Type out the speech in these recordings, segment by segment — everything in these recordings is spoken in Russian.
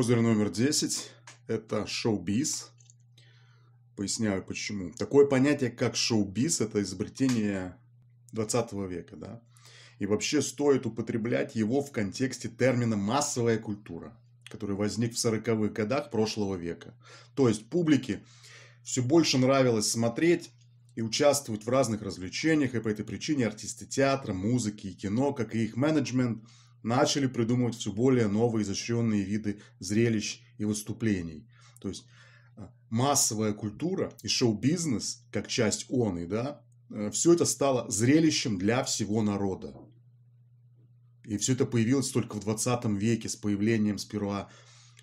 Козырь номер 10 – это шоу-биз. Поясняю, почему. Такое понятие, как шоу-биз – это изобретение 20 века, да? И вообще стоит употреблять его в контексте термина «массовая культура», который возник в 40-х годах прошлого века. То есть публике все больше нравилось смотреть и участвовать в разных развлечениях, и по этой причине артисты театра, музыки и кино, как и их менеджмент – начали придумывать все более новые изощренные виды зрелищ и выступлений. То есть а, массовая культура и шоу-бизнес, как часть он и да, э, все это стало зрелищем для всего народа. И все это появилось только в 20 веке с появлением сперва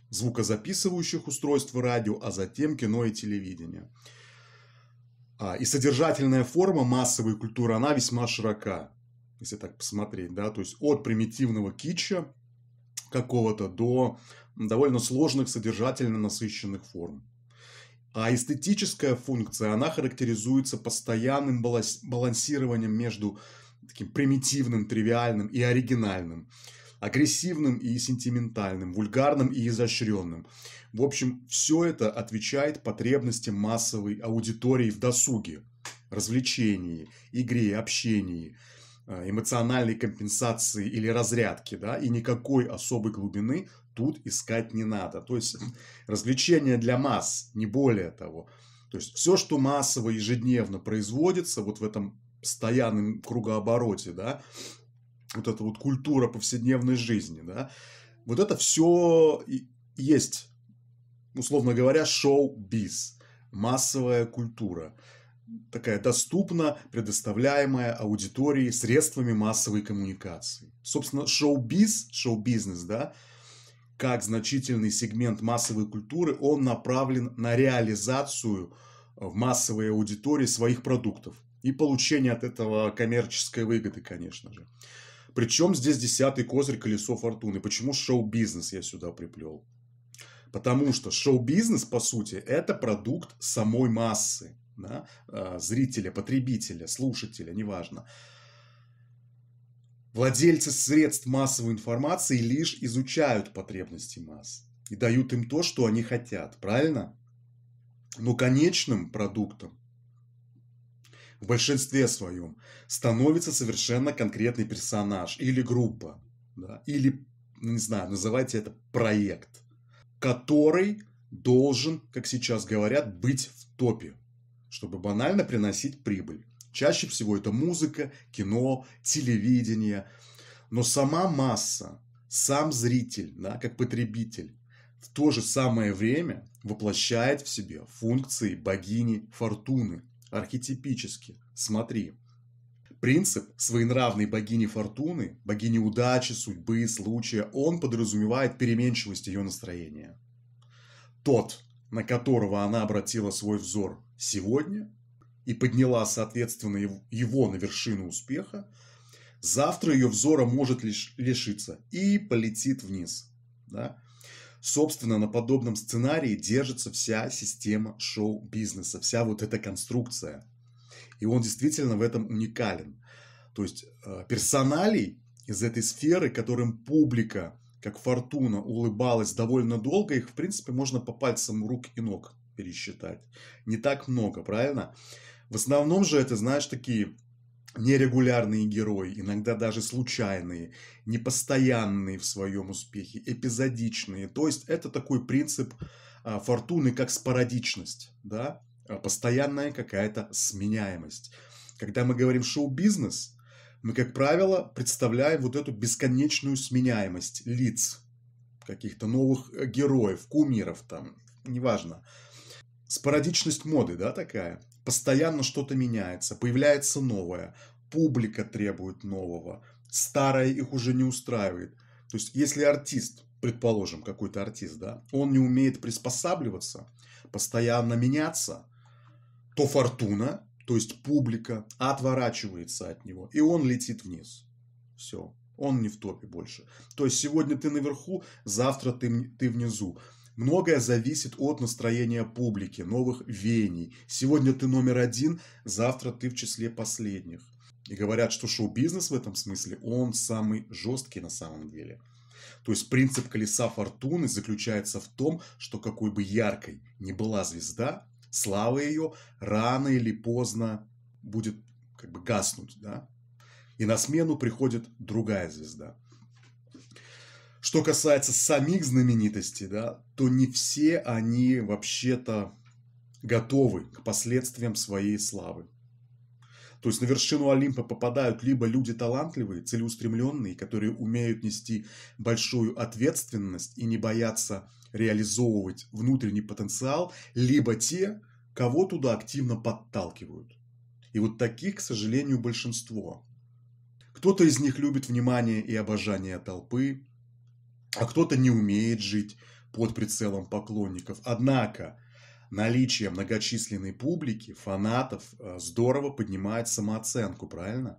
звукозаписывающих устройств радио, а затем кино и телевидения. А, и содержательная форма массовой культуры, она весьма широка если так посмотреть, да, то есть от примитивного китча какого-то до довольно сложных, содержательно насыщенных форм. А эстетическая функция, она характеризуется постоянным балансированием между таким примитивным, тривиальным и оригинальным, агрессивным и сентиментальным, вульгарным и изощренным. В общем, все это отвечает потребностям массовой аудитории в досуге, развлечении, игре, общении – Э, эмоциональной компенсации или разрядки, да, и никакой особой глубины тут искать не надо. То есть развлечение для масс, не более того. То есть все, что массово ежедневно производится вот в этом постоянном кругообороте, да, вот эта вот культура повседневной жизни, да, вот это все есть, условно говоря, шоу-биз, массовая культура такая доступно предоставляемая аудитории средствами массовой коммуникации. Собственно, шоу-биз, шоу-бизнес, да, как значительный сегмент массовой культуры, он направлен на реализацию в массовой аудитории своих продуктов и получение от этого коммерческой выгоды, конечно же. Причем здесь десятый козырь колесо фортуны. Почему шоу-бизнес я сюда приплел? Потому что шоу-бизнес, по сути, это продукт самой массы да, а, зрителя, потребителя, слушателя, неважно, владельцы средств массовой информации лишь изучают потребности масс и дают им то, что они хотят, правильно? Но конечным продуктом в большинстве своем становится совершенно конкретный персонаж или группа, да, или, ну, не знаю, называйте это проект, который должен, как сейчас говорят, быть в топе чтобы банально приносить прибыль. Чаще всего это музыка, кино, телевидение. Но сама масса, сам зритель, да, как потребитель, в то же самое время воплощает в себе функции богини фортуны. Архетипически. Смотри. Принцип своенравной богини фортуны, богини удачи, судьбы, случая, он подразумевает переменчивость ее настроения. Тот, на которого она обратила свой взор, сегодня и подняла, соответственно, его на вершину успеха, завтра ее взора может лиш лишиться и полетит вниз. Да? Собственно, на подобном сценарии держится вся система шоу-бизнеса, вся вот эта конструкция. И он действительно в этом уникален. То есть э, персоналей из этой сферы, которым публика, как фортуна, улыбалась довольно долго, их, в принципе, можно по пальцам рук и ног пересчитать. Не так много, правильно? В основном же это, знаешь, такие нерегулярные герои, иногда даже случайные, непостоянные в своем успехе, эпизодичные. То есть это такой принцип а, фортуны, как спорадичность, да? А, постоянная какая-то сменяемость. Когда мы говорим шоу-бизнес, мы, как правило, представляем вот эту бесконечную сменяемость лиц, каких-то новых э, героев, кумиров там, неважно спорадичность моды, да, такая. Постоянно что-то меняется, появляется новое, публика требует нового, старое их уже не устраивает. То есть, если артист, предположим, какой-то артист, да, он не умеет приспосабливаться, постоянно меняться, то фортуна, то есть публика, отворачивается от него, и он летит вниз. Все, он не в топе больше. То есть сегодня ты наверху, завтра ты, ты внизу. Многое зависит от настроения публики, новых веней. Сегодня ты номер один, завтра ты в числе последних. И говорят, что шоу-бизнес в этом смысле, он самый жесткий на самом деле. То есть принцип колеса фортуны заключается в том, что какой бы яркой ни была звезда, слава ее рано или поздно будет как бы гаснуть, да? И на смену приходит другая звезда. Что касается самих знаменитостей, да, то не все они вообще-то готовы к последствиям своей славы. То есть на вершину Олимпа попадают либо люди талантливые, целеустремленные, которые умеют нести большую ответственность и не боятся реализовывать внутренний потенциал, либо те, кого туда активно подталкивают. И вот таких, к сожалению, большинство. Кто-то из них любит внимание и обожание толпы, а кто-то не умеет жить под прицелом поклонников. Однако наличие многочисленной публики, фанатов э, здорово поднимает самооценку, правильно?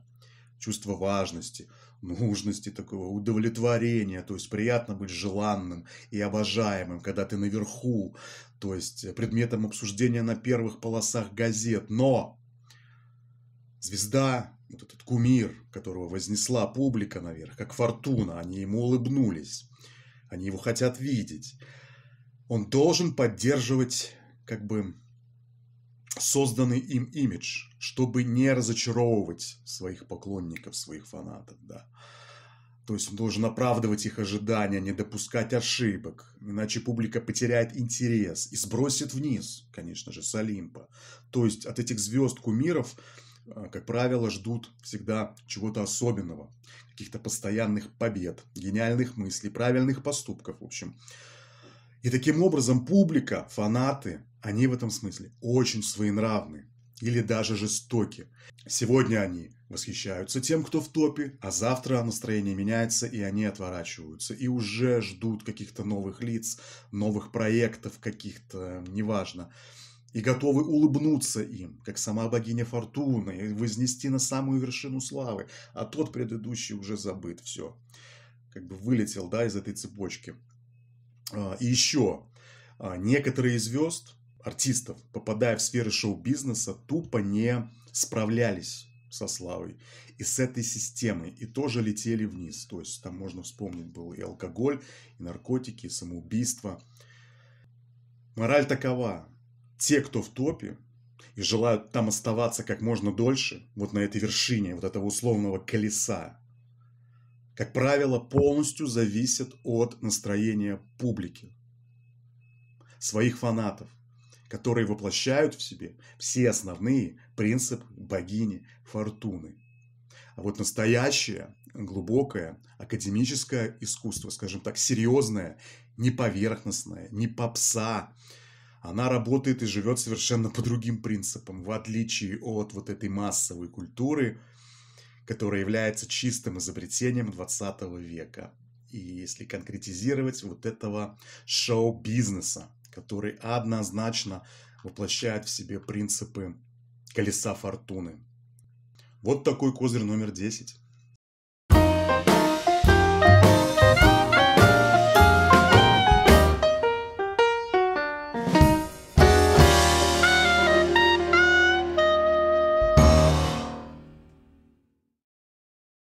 Чувство важности, нужности, такого удовлетворения, то есть приятно быть желанным и обожаемым, когда ты наверху, то есть предметом обсуждения на первых полосах газет. Но Звезда, вот этот кумир, которого вознесла публика наверх, как фортуна, они ему улыбнулись. Они его хотят видеть. Он должен поддерживать как бы созданный им имидж, чтобы не разочаровывать своих поклонников, своих фанатов, да. То есть он должен оправдывать их ожидания, не допускать ошибок, иначе публика потеряет интерес и сбросит вниз, конечно же, с Олимпа. То есть от этих звезд кумиров а, как правило, ждут всегда чего-то особенного, каких-то постоянных побед, гениальных мыслей, правильных поступков, в общем. И таким образом публика, фанаты, они в этом смысле очень своенравны или даже жестоки. Сегодня они восхищаются тем, кто в топе, а завтра настроение меняется, и они отворачиваются, и уже ждут каких-то новых лиц, новых проектов каких-то, неважно и готовы улыбнуться им, как сама богиня Фортуна, и вознести на самую вершину славы, а тот предыдущий уже забыт, все. Как бы вылетел, да, из этой цепочки. А, и еще, а, некоторые звезд, артистов, попадая в сферы шоу-бизнеса, тупо не справлялись со славой и с этой системой, и тоже летели вниз. То есть там можно вспомнить был и алкоголь, и наркотики, и самоубийство. Мораль такова те, кто в топе, и желают там оставаться как можно дольше, вот на этой вершине, вот этого условного колеса, как правило, полностью зависят от настроения публики, своих фанатов, которые воплощают в себе все основные принципы богини Фортуны. А вот настоящее, глубокое, академическое искусство, скажем так, серьезное, не поверхностное, не попса, она работает и живет совершенно по другим принципам, в отличие от вот этой массовой культуры, которая является чистым изобретением 20 века. И если конкретизировать вот этого шоу-бизнеса, который однозначно воплощает в себе принципы колеса фортуны. Вот такой козырь номер 10.